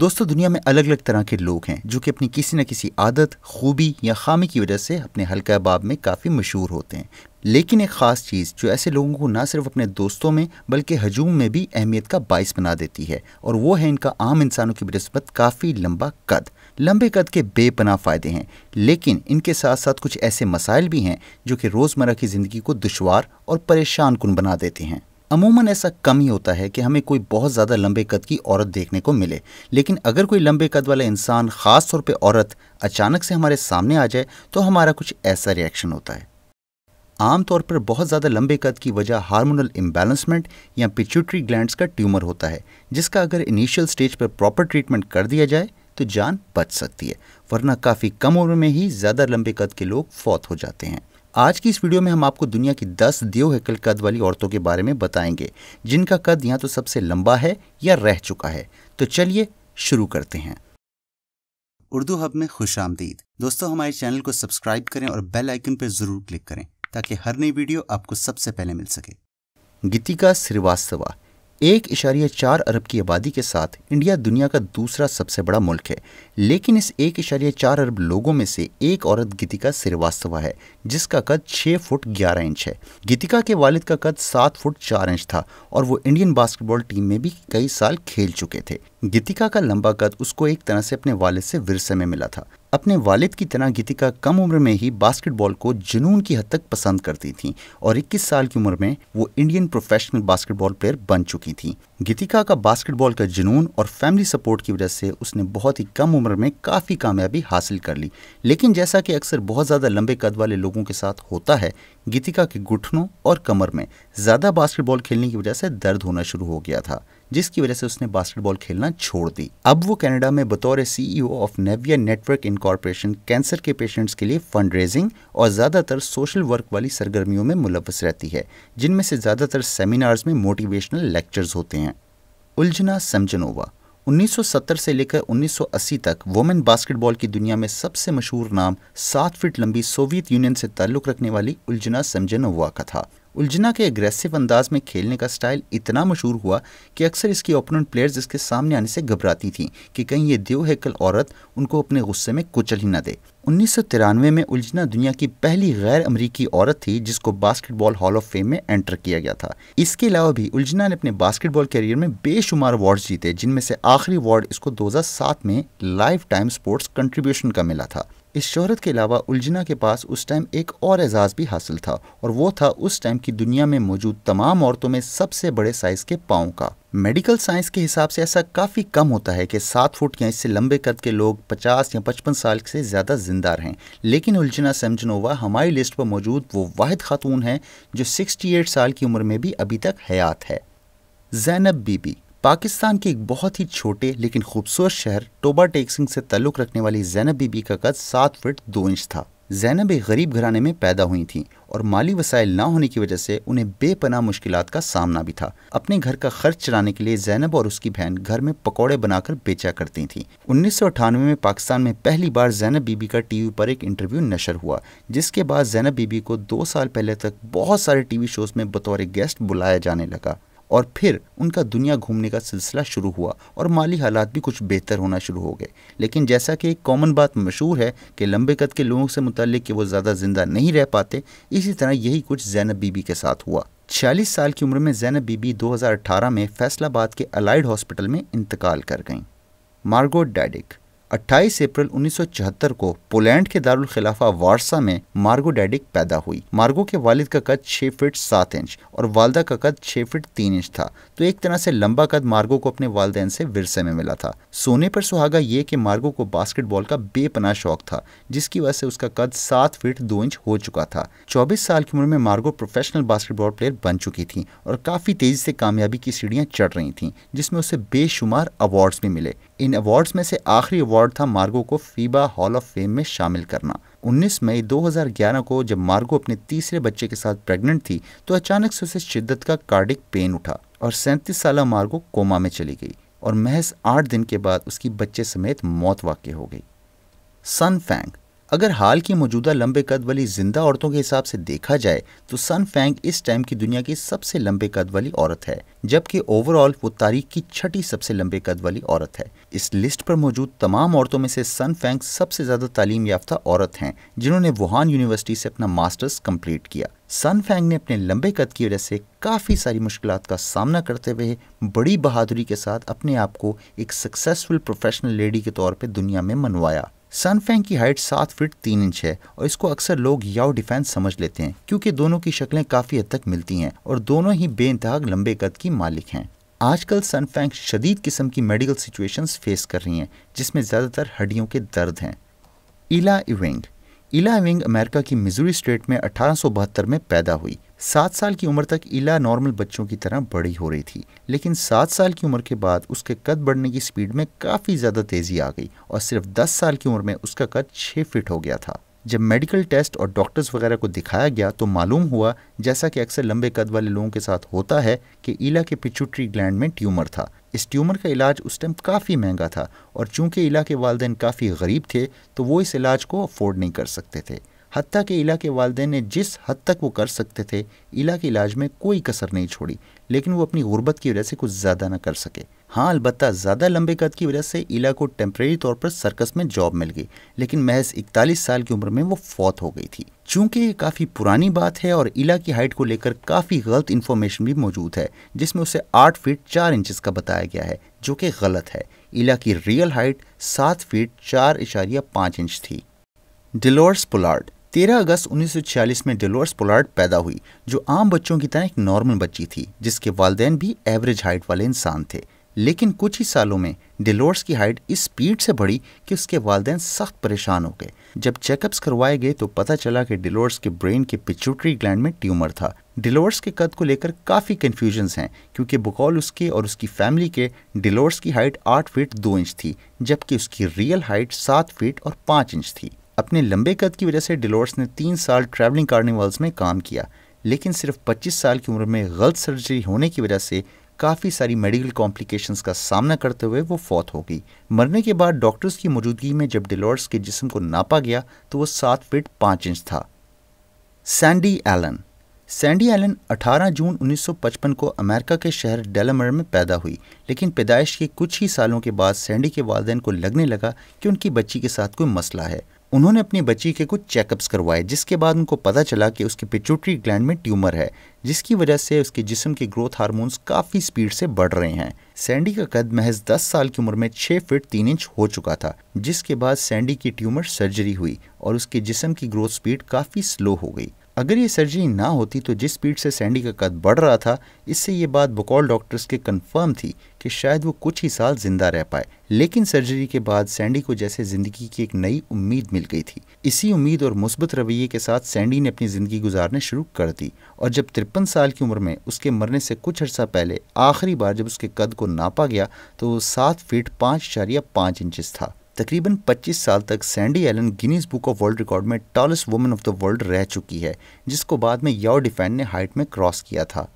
दोस्तों दुनिया में अलग अलग तरह के लोग हैं जो कि अपनी किसी न किसी आदत खूबी या खामी की वजह से अपने हल्का बाब में काफ़ी मशहूर होते हैं लेकिन एक ख़ास चीज़ जो ऐसे लोगों को ना सिर्फ अपने दोस्तों में बल्कि हजूम में भी अहमियत का बायस बना देती है और वो है इनका आम इंसानों की बनस्बत काफ़ी लंबा कद लंबे कद के बेपना फ़ायदे हैं लेकिन इनके साथ साथ कुछ ऐसे मसाइल भी हैं जो कि रोज़मर्रा की ज़िंदगी को दुशवार और परेशान कन बना देते हैं अमूमन ऐसा कम ही होता है कि हमें कोई बहुत ज़्यादा लंबे कद की औरत देखने को मिले लेकिन अगर कोई लंबे कद वाला इंसान ख़ास तौर पे औरत अचानक से हमारे सामने आ जाए तो हमारा कुछ ऐसा रिएक्शन होता है आमतौर पर बहुत ज़्यादा लंबे कद की वजह हार्मोनल इम्बेलेंसमेंट या पिच्यूटरी ग्लैंड का ट्यूमर होता है जिसका अगर इनिशियल स्टेज पर प्रॉपर ट्रीटमेंट कर दिया जाए तो जान बच सकती है वरना काफ़ी कम उम्र में ही ज़्यादा लंबे कद के लोग फौत हो जाते हैं आज की इस वीडियो में हम आपको दुनिया की 10 देव हैकल कद वाली औरतों के बारे में बताएंगे जिनका कद या तो सबसे लंबा है या रह चुका है तो चलिए शुरू करते हैं उर्दू हब में खुश आमदीद दोस्तों हमारे चैनल को सब्सक्राइब करें और बेल आइकन पर ज़रूर क्लिक करें ताकि हर नई वीडियो आपको सबसे पहले मिल सके गीतिका श्रीवास्तवा एक इशारे चार अरब की आबादी के साथ इंडिया दुनिया का दूसरा सबसे बड़ा मुल्क है लेकिन इस एक इशारे चार अरब लोगों में से एक औरत गीतिका श्रीवास्तवा है जिसका कद छः फुट ग्यारह इंच है गीतिका के वालिद का कद सात फुट चार इंच था और वो इंडियन बास्केटबॉल टीम में भी कई साल खेल चुके थे गीतिका का लंबा कद उसको एक तरह से अपने वालिद से विरसे में मिला था अपने वालिद की तरह गीतिका कम उम्र में ही बास्केटबॉल को जुनून की हद तक पसंद करती थी और 21 साल की उम्र में वो इंडियन प्रोफेशनल बास्केटबॉल प्लेयर बन चुकी थी गीतिका का बास्केटबॉल का जुनून और फैमिली सपोर्ट की वजह से उसने बहुत ही कम उम्र में काफ़ी कामयाबी हासिल कर ली लेकिन जैसा कि अक्सर बहुत ज़्यादा लंबे कद वाले लोगों के साथ होता है गीतिका के घुटनों और कमर में ज़्यादा बास्केटबॉल खेलने की वजह से दर्द होना शुरू हो गया था जिसकी वजह से उसने बास्केटबॉल खेलना छोड़ दी अब वो कनाडा में बतौर CEO of Nevia network incorporation cancer के पेशेंट्स के लिए फंड रेजिंग और ज़्यादातर सोशल वर्क वाली सरगर्मियों में मुलवस रहती है जिनमें से ज़्यादातर सेमिनार्स में मोटिवेशनल लेक्चर्स होते हैं उलझना समझनोवा 1970 से लेकर 1980 तक वोमेन बास्केटबॉल की दुनिया में सबसे मशहूर नाम सात फीट लंबी सोवियत यूनियन से ताल्लुक़ रखने वाली उलझना समझनोवा का था उलझना के अग्रेसिव अंदाज में खेलने का स्टाइल इतना मशहूर हुआ कि अक्सर इसकी ओपोनेंट प्लेयर्स इसके सामने आने से घबराती थीं कि कहीं ये देव हैकल औरत उनको अपने गुस्से में कुचल ही ना दे उन्नीस में उलझना दुनिया की पहली गैर अमरीकी औरत थी जिसको बास्केटबॉल हॉल ऑफ फेम में एंटर किया गया था इसके अलावा भी उलझना ने अपने बास्केटबॉल करियर में बेशुमार अवार्ड जीते जिनमें से आखिरी अवार्ड इसको 2007 में लाइफ टाइम स्पोर्ट्स कंट्रीब्यूशन का मिला था इस शहरत के अलावा उलझना के पास उस टाइम एक और एजाज़ भी हासिल था और वो था उस टाइम की दुनिया में मौजूद तमाम औरतों में सबसे बड़े साइज़ के पाओ का मेडिकल साइंस के हिसाब से ऐसा काफ़ी कम होता है कि सात फुट या इससे लंबे कद के लोग पचास या पचपन साल से ज़्यादा जिंदा रहें लेकिन उलझना सेमजनोवा हमारी लिस्ट पर मौजूद वो वाद खातून हैं जो सिक्सटी साल की उम्र में भी अभी तक हयात है जैनब बीबी पाकिस्तान के एक बहुत ही छोटे लेकिन खूबसूरत शहर टोबा टेक्सिंग से तल्लुक़ रखने वाली जैनब बीबी का कद सात फिट दो इंच था जैनब एक गरीब घराने में पैदा हुई थी और माली वसाइल ना होने की वजह से उन्हें बेपनाह मुश्किल का सामना भी था अपने घर का खर्च चलाने के लिए जैनब और उसकी बहन घर में पकौड़े बनाकर बेचा करती थी उन्नीस में पाकिस्तान में पहली बार जैनब बीबी का टीवी पर एक इंटरव्यू नशर हुआ जिसके बाद जैनब बीबी को दो साल पहले तक बहुत सारे टीवी शोज में बतौर गेस्ट बुलाया जाने लगा और फिर उनका दुनिया घूमने का सिलसिला शुरू हुआ और माली हालात भी कुछ बेहतर होना शुरू हो गए लेकिन जैसा कि एक कॉमन बात मशहूर है कि लंबे कद के लोगों से मुतलिक कि वो ज़्यादा ज़िंदा नहीं रह पाते इसी तरह यही कुछ जैनब बीबी के साथ हुआ छियालीस साल की उम्र में जैनब बीबी 2018 में फैसलाबाद के अलाइड हॉस्पिटल में इंतकाल कर गईं मार्गोट डैडिक 28 अप्रैल 1974 को पोलैंड के दारुल खिलाफा वारसा में मार्गो डैडिक पैदा हुई मार्गो के वालिद का कद 6 फीट 7 इंच और वालदा का कद 6 फीट 3 इंच था तो एक तरह से लंबा कद मार्गो को अपने वालदेन से विरसे में मिला था सोने पर सुहागा ये कि मार्गो को बास्केटबॉल का बेपना शौक था जिसकी वजह से उसका कद सात फीट दो इंच हो चुका था चौबीस साल की उम्र में मार्गो प्रोफेशनल बास्केटबॉल प्लेयर बन चुकी थी और काफी तेजी से कामयाबी की सीढ़ियां चढ़ रही थी जिसमें उसे बेशुमार अवार्ड्स भी मिले इन अवार्ड्स में से आखिरी अवार्ड था मार्गो को फीबा हॉल ऑफ फेम में शामिल करना 19 मई 2011 को जब मार्गो अपने तीसरे बच्चे के साथ प्रेग्नेंट थी तो अचानक से उसे शिद्दत का कार्डिक पेन उठा और सैंतीस साल मार्गो कोमा में चली गई और महज आठ दिन के बाद उसकी बच्चे समेत मौत वाक्य हो गई सन फैंग अगर हाल की मौजूदा लंबे कद वाली जिंदा औरतों के हिसाब से देखा जाए तो सन फैंग इस टाइम की दुनिया की सबसे लंबे कद वाली औरत है जबकि ओवरऑल वो तारीख की छठी सबसे लंबे कद वाली औरत है इस लिस्ट पर मौजूद तमाम औरतों में से सन फैंग सबसे ज्यादा तालीम याफ्ता औरत हैं जिन्होंने वुहान यूनिवर्सिटी से अपना मास्टर्स कम्प्लीट किया सन फैंग ने अपने लंबे कद की वजह से काफ़ी सारी मुश्किल का सामना करते हुए बड़ी बहादुरी के साथ अपने आप को एक सक्सेसफुल प्रोफेशनल लेडी के तौर पर दुनिया में मनवाया सनफैंग की हाइट सात फीट तीन इंच है और इसको अक्सर लोग याओ डिफेंस समझ लेते हैं क्योंकि दोनों की शक्लें काफ़ी हद तक मिलती हैं और दोनों ही बेानतहा लंबे कद की मालिक हैं आजकल सनफैंग शदीद किस्म की मेडिकल सिचुएशंस फेस कर रही हैं जिसमें ज़्यादातर हड्डियों के दर्द हैं Ella Ewing Ella Ewing America की मिजूरी स्टेट में अठारह में पैदा हुई सात साल की उम्र तक इला नॉर्मल बच्चों की तरह बड़ी हो रही थी लेकिन सात साल की उम्र के बाद उसके कद बढ़ने की स्पीड में काफ़ी ज़्यादा तेज़ी आ गई और सिर्फ दस साल की उम्र में उसका कद छः फिट हो गया था जब मेडिकल टेस्ट और डॉक्टर्स वगैरह को दिखाया गया तो मालूम हुआ जैसा कि अक्सर लंबे कद वाले लोगों के साथ होता है कि इला के पिचुट्री ग्लैंड में ट्यूमर था इस ट्यूमर का इलाज उस टाइम काफ़ी महंगा था और चूंकि इला के वालदेन काफ़ी गरीब थे तो वो इस इलाज को अफोर्ड नहीं कर सकते थे हती कि इला के वालदे ने जिस हद तक वो कर सकते थे इला के इलाज में कोई कसर नहीं छोड़ी लेकिन वो अपनी गुर्बत की वजह से कुछ ज़्यादा ना कर सके हाँ अलबत् ज़्यादा लंबे कद की वजह से इला को टेम्प्रेरी तौर पर सर्कस में जॉब मिल गई लेकिन महज इकतालीस साल की उम्र में वो फौत हो गई थी चूंकि ये काफ़ी पुरानी बात है और इला की हाइट को लेकर काफ़ी गलत इन्फॉर्मेशन भी मौजूद है जिसमें उसे आठ फीट चार इंचज़ का बताया गया है जो कि गलत है इला की रियल हाइट सात फीट चार इशारिया पाँच इंच थी डिलोर्स पुलार्ड 13 अगस्त 1946 में डिलोर्स पोलार्ड पैदा हुई जो आम बच्चों की तरह एक नॉर्मल बच्ची थी जिसके वालदे भी एवरेज हाइट वाले इंसान थे लेकिन कुछ ही सालों में डेलोर्स की हाइट इस स्पीड से बढ़ी कि उसके वालदे सख्त परेशान हो गए जब चेकअप्स करवाए गए तो पता चला कि डेलोर्स के ब्रेन के पिचुटरी ग्लैंड में ट्यूमर था डिलोर्स के कद को लेकर काफ़ी कन्फ्यूजन हैं क्योंकि बुकौल उसके और उसकी फैमिली के डिलोर्स की हाइट आठ फीट दो इंच थी जबकि उसकी रियल हाइट सात फीट और पाँच इंच थी अपने लंबे कद की वजह से डिलोर्स ने तीन साल ट्रैवलिंग कार्निवल्स में काम किया लेकिन सिर्फ 25 साल की उम्र में गलत सर्जरी होने की वजह से काफ़ी सारी मेडिकल कॉम्प्लिकेशंस का सामना करते हुए वो फौत हो गई मरने के बाद डॉक्टर्स की मौजूदगी में जब डिलोर्स के जिस्म को नापा गया तो वो सात फिट पाँच इंच था Sandy Allen Sandy Allen 18 June 1955 को अमेरिका के शहर डेलामर में पैदा हुई लेकिन पैदाइश के कुछ ही सालों के बाद सैंडी के वालदेन को लगने लगा कि उनकी बच्ची के साथ कोई मसला है उन्होंने अपनी बच्ची के कुछ चेकअप्स करवाए जिसके बाद उनको पता चला कि उसके पिचुटरी ग्लैंड में ट्यूमर है जिसकी वजह से उसके जिस्म के ग्रोथ हार्मोन्स काफ़ी स्पीड से बढ़ रहे हैं सैंडी का कद महज 10 साल की उम्र में 6 फीट 3 इंच हो चुका था जिसके बाद सैंडी की ट्यूमर सर्जरी हुई और उसके जिस्म की ग्रोथ स्पीड काफ़ी स्लो हो गई अगर ये सर्जरी ना होती तो जिस स्पीड से सैंडी का कद बढ़ रहा था इससे ये बात बकौल डॉक्टर्स के कंफर्म थी कि शायद वो कुछ ही साल जिंदा रह पाए लेकिन सर्जरी के बाद सैंडी को जैसे ज़िंदगी की एक नई उम्मीद मिल गई थी इसी उम्मीद और मुस्बत रवैये के साथ सैंडी ने अपनी ज़िंदगी गुजारने शुरू कर दी और जब तिरपन साल की उम्र में उसके मरने से कुछ अर्सा पहले आखिरी बार जब उसके कद को नापा गया तो वो सात फीट पाँच इशारिया था तकरीबन 25 साल तक Sandy Allen Guinness book of world record में tallest woman of the world रह चुकी है जिसको बाद में याओ डिफैन ने हाइट में क्रॉस किया था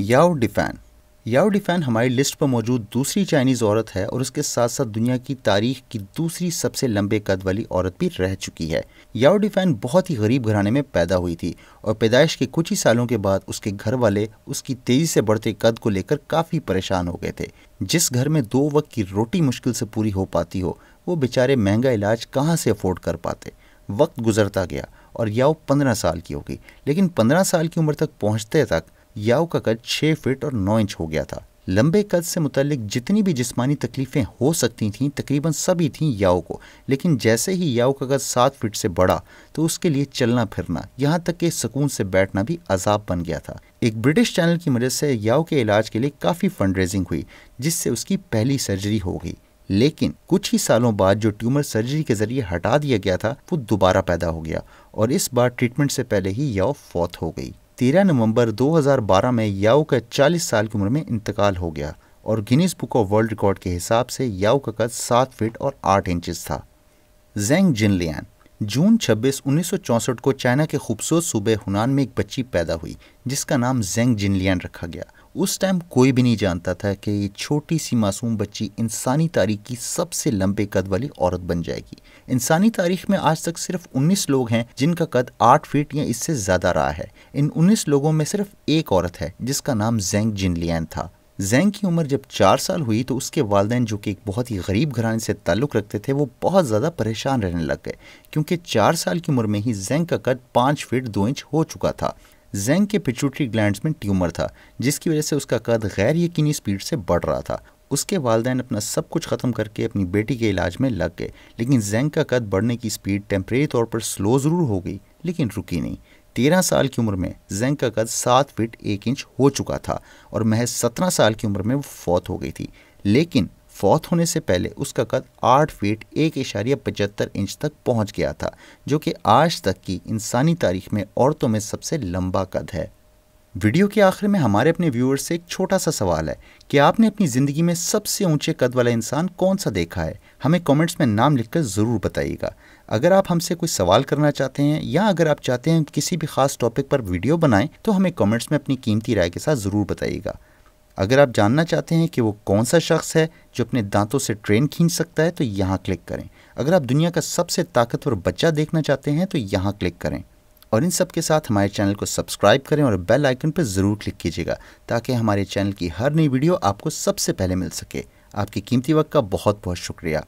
याओ डिफैन याओ डिफैन हमारी लिस्ट पर मौजूद दूसरी चाइनीज़ औरत है और उसके साथ साथ दुनिया की तारीख की दूसरी सबसे लंबे कद वाली औरत भी रह चुकी है याओ डिफैन बहुत ही गरीब घराने में पैदा हुई थी और पैदाइश के कुछ ही सालों के बाद उसके घर वाले उसकी तेज़ी से बढ़ते कद को लेकर काफ़ी परेशान हो गए थे जिस घर में दो वक्त की रोटी मुश्किल से पूरी हो पाती हो वो बेचारे महंगा इलाज कहाँ से अफोर्ड कर पाते वक्त गुजरता गया और याओ पंद्रह साल की होगी लेकिन पंद्रह साल की उम्र तक पहुँचते तक याओ का कद छः फिट और नौ इंच हो गया था लंबे कद से मुतलिक जितनी भी जिस्मानी तकलीफ़ें हो सकती थीं तकरीबन सभी थीं याओ को लेकिन जैसे ही याओ का कद सात फिट से बढ़ा तो उसके लिए चलना फिरना यहाँ तक कि सुकून से बैठना भी अजाब बन गया था एक ब्रिटिश चैनल की मदद से याओ के इलाज के लिए काफ़ी फंड रेजिंग हुई जिससे उसकी पहली सर्जरी हो गई लेकिन कुछ ही सालों बाद जो ट्यूमर सर्जरी के जरिए हटा दिया गया था वो दोबारा पैदा हो गया और इस बार ट्रीटमेंट से पहले ही याओ फौत हो गई 13 नवंबर 2012 में याओ का 40 साल की उम्र में इंतकाल हो गया और Guinness book of world record के हिसाब से याओ का कद सात फीट और आठ इंचज था जेंग जिनलियान जून 26, 1964 को चाइना के खूबसूरत सूबे हुनान में एक बच्ची पैदा हुई जिसका नाम जेंग जिनलियान रखा गया उस टाइम कोई भी नहीं जानता था कि ये छोटी सी मासूम बच्ची इंसानी तारीख की सबसे लंबे कद वाली औरत बन जाएगी इंसानी तारीख में आज तक सिर्फ 19 लोग हैं जिनका कद 8 फीट या इससे ज़्यादा रहा है इन 19 लोगों में सिर्फ एक औरत है जिसका नाम जेंग जिनलियन था जेंग की उम्र जब चार साल हुई तो उसके वालदेन जो कि एक बहुत ही गरीब घराने से ताल्लुक़ रखते थे वो बहुत ज़्यादा परेशान रहने लग गए क्योंकि चार साल की उम्र में ही जेंग का कद पाँच फीट दो इंच हो चुका था जेंग के पिचुटरी ग्लैंड में ट्यूमर था जिसकी वजह से उसका कद गैर यकीनी स्पीड से बढ़ रहा था उसके वालदे अपना सब कुछ ख़त्म करके अपनी बेटी के इलाज में लग गए लेकिन जेंग का कद बढ़ने की स्पीड टेम्परेरी तौर पर स्लो ज़रूर हो गई लेकिन रुकी नहीं तेरह साल की उम्र में जेंग का कद सात फीट एक इंच हो चुका था और महज सत्रह साल की उम्र में वो फौत हो गई थी लेकिन फौत होने से पहले उसका कद आठ फीट एक इशारिया पचहत्तर इंच तक पहुंच गया था जो कि आज तक की इंसानी तारीख में औरतों में सबसे लंबा कद है वीडियो के आखिर में हमारे अपने व्यूअर्स से एक छोटा सा सवाल है कि आपने अपनी ज़िंदगी में सबसे ऊंचे कद वाला इंसान कौन सा देखा है हमें कमेंट्स में नाम लिखकर ज़रूर बताइएगा अगर आप हमसे कोई सवाल करना चाहते हैं या अगर आप चाहते हैं किसी भी खास टॉपिक पर वीडियो बनाएं तो हमें कमेंट्स में अपनी कीमती राय के साथ ज़रूर बताइएगा अगर आप जानना चाहते हैं कि वो कौन सा शख्स है जो अपने दांतों से ट्रेन खींच सकता है तो यहाँ क्लिक करें अगर आप दुनिया का सबसे ताकतवर बच्चा देखना चाहते हैं तो यहाँ क्लिक करें और इन सब के साथ हमारे चैनल को सब्सक्राइब करें और बेल आइकन पर ज़रूर क्लिक कीजिएगा ताकि हमारे चैनल की हर नई वीडियो आपको सबसे पहले मिल सके आपके कीमती वक्त का बहुत बहुत शुक्रिया